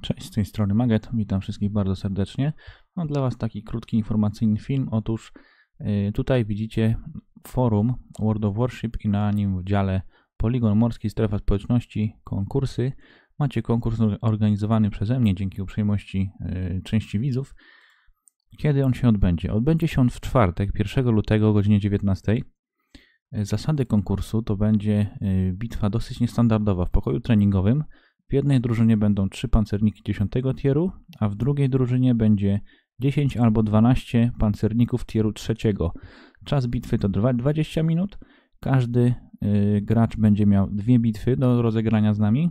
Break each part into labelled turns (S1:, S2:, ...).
S1: Cześć, z tej strony Maget, witam wszystkich bardzo serdecznie. Mam dla Was taki krótki informacyjny film. Otóż yy, tutaj widzicie forum World of Worship i na nim w dziale Poligon Morski, Strefa Społeczności, konkursy. Macie konkurs organizowany przeze mnie dzięki uprzejmości yy, części widzów. Kiedy on się odbędzie? Odbędzie się on w czwartek, 1 lutego o godzinie 19. Zasady konkursu to będzie y, bitwa dosyć niestandardowa w pokoju treningowym w jednej drużynie będą 3 pancerniki 10 tieru, a w drugiej drużynie będzie 10 albo 12 pancerników tieru trzeciego. Czas bitwy to 20 minut. Każdy yy, gracz będzie miał dwie bitwy do rozegrania z nami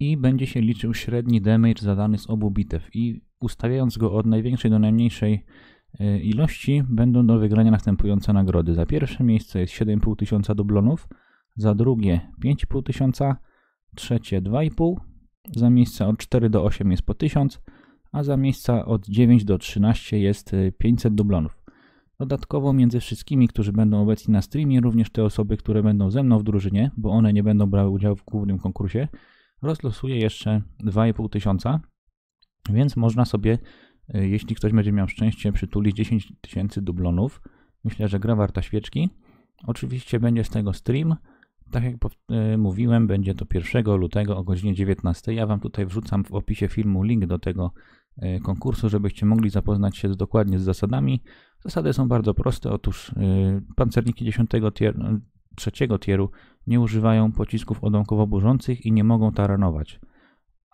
S1: i będzie się liczył średni damage zadany z obu bitew i ustawiając go od największej do najmniejszej y, ilości będą do wygrania następujące nagrody. Za pierwsze miejsce jest 7500 dublonów, za drugie 5500, trzecie 2,5, za miejsca od 4 do 8 jest po 1000, a za miejsca od 9 do 13 jest 500 y, dublonów. Dodatkowo między wszystkimi, którzy będą obecni na streamie, również te osoby, które będą ze mną w drużynie, bo one nie będą brały udziału w głównym konkursie, rozlosuję jeszcze 2,5 tysiąca, więc można sobie, y, jeśli ktoś będzie miał szczęście, przytulić 10 tysięcy dublonów. Myślę, że gra warta świeczki. Oczywiście będzie z tego stream, tak jak e, mówiłem, będzie to 1 lutego o godzinie 19. Ja Wam tutaj wrzucam w opisie filmu link do tego e, konkursu, żebyście mogli zapoznać się dokładnie z zasadami. Zasady są bardzo proste. Otóż e, pancerniki 10 tier, 3 tieru nie używają pocisków odłamkowo burzących i nie mogą taranować.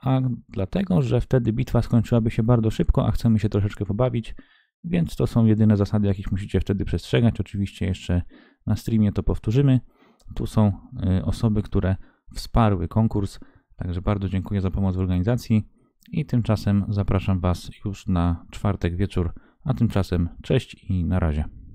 S1: A dlatego, że wtedy bitwa skończyłaby się bardzo szybko, a chcemy się troszeczkę pobawić, więc to są jedyne zasady, jakich musicie wtedy przestrzegać. Oczywiście jeszcze na streamie to powtórzymy. Tu są y, osoby, które wsparły konkurs. Także bardzo dziękuję za pomoc w organizacji i tymczasem zapraszam Was już na czwartek wieczór, a tymczasem cześć i na razie.